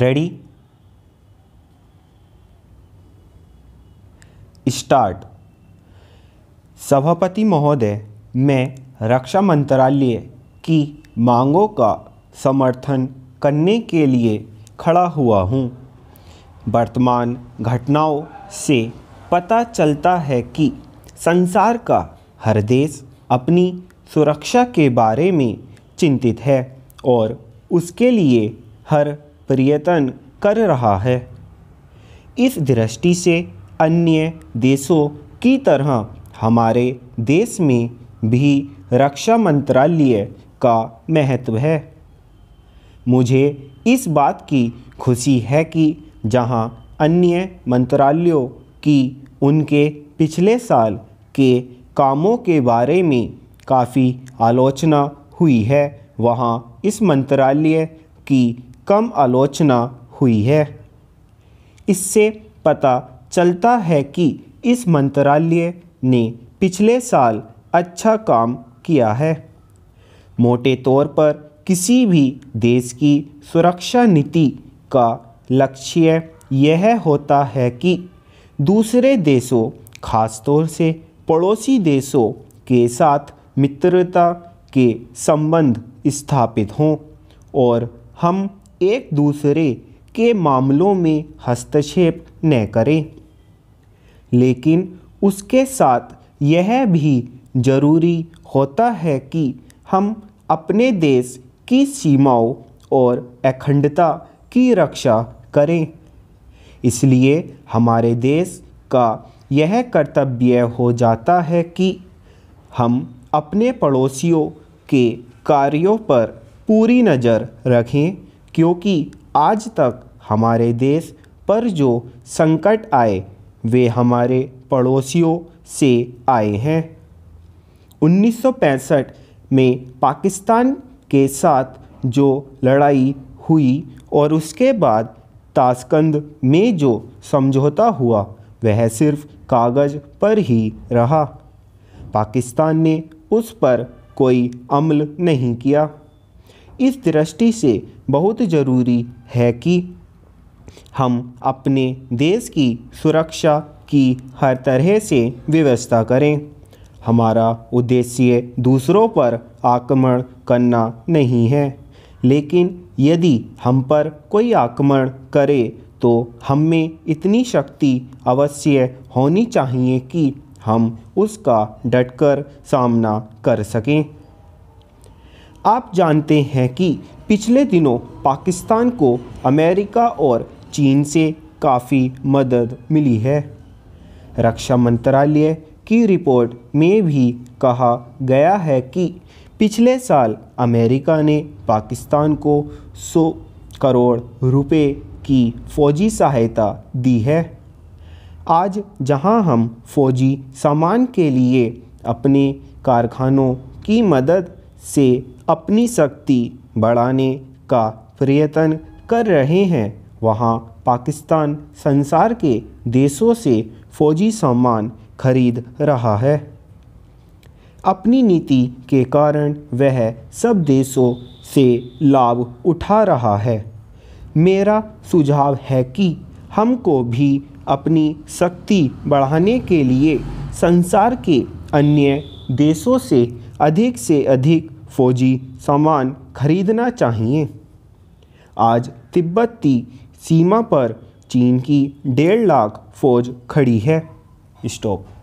ready start सभापति महोदय मैं रक्षा मंत्रालय की मांगों का समर्थन करने के लिए खड़ा हुआ हूँ वर्तमान घटनाओं से पता चलता है कि संसार का हर देश अपनी सुरक्षा के बारे में चिंतित है और उसके लिए हर प्रयत्न कर रहा है इस दृष्टि से अन्य देशों की तरह हमारे देश में भी रक्षा मंत्रालय का महत्व है मुझे इस बात की खुशी है कि जहां अन्य मंत्रालयों की उनके पिछले साल के कामों के बारे में काफ़ी आलोचना हुई है वहाँ इस मंत्रालय की कम आलोचना हुई है इससे पता चलता है कि इस मंत्रालय ने पिछले साल अच्छा काम किया है मोटे तौर पर किसी भी देश की सुरक्षा नीति का लक्ष्य यह होता है कि दूसरे देशों खासतौर से पड़ोसी देशों के साथ मित्रता के संबंध स्थापित हों और हम एक दूसरे के मामलों में हस्तक्षेप न करें लेकिन उसके साथ यह भी जरूरी होता है कि हम अपने देश की सीमाओं और अखंडता की रक्षा करें इसलिए हमारे देश का यह कर्तव्य हो जाता है कि हम अपने पड़ोसियों के कार्यों पर पूरी नज़र रखें क्योंकि आज तक हमारे देश पर जो संकट आए वे हमारे पड़ोसियों से आए हैं 1965 में पाकिस्तान के साथ जो लड़ाई हुई और उसके बाद ताशकंद में जो समझौता हुआ वह सिर्फ कागज़ पर ही रहा पाकिस्तान ने उस पर कोई अमल नहीं किया इस दृष्टि से बहुत ज़रूरी है कि हम अपने देश की सुरक्षा की हर तरह से व्यवस्था करें हमारा उद्देश्य दूसरों पर आक्रमण करना नहीं है लेकिन यदि हम पर कोई आक्रमण करे तो हम में इतनी शक्ति अवश्य होनी चाहिए कि हम उसका डटकर सामना कर सकें आप जानते हैं कि पिछले दिनों पाकिस्तान को अमेरिका और चीन से काफ़ी मदद मिली है रक्षा मंत्रालय की रिपोर्ट में भी कहा गया है कि पिछले साल अमेरिका ने पाकिस्तान को 100 करोड़ रुपए की फ़ौजी सहायता दी है आज जहां हम फ़ौजी सामान के लिए अपने कारखानों की मदद से अपनी शक्ति बढ़ाने का प्रयत्न कर रहे हैं वहाँ पाकिस्तान संसार के देशों से फौजी सामान खरीद रहा है अपनी नीति के कारण वह सब देशों से लाभ उठा रहा है मेरा सुझाव है कि हमको भी अपनी शक्ति बढ़ाने के लिए संसार के अन्य देशों से अधिक से अधिक फौजी सामान खरीदना चाहिए आज तिब्बती सीमा पर चीन की डेढ़ लाख फौज खड़ी है स्टॉप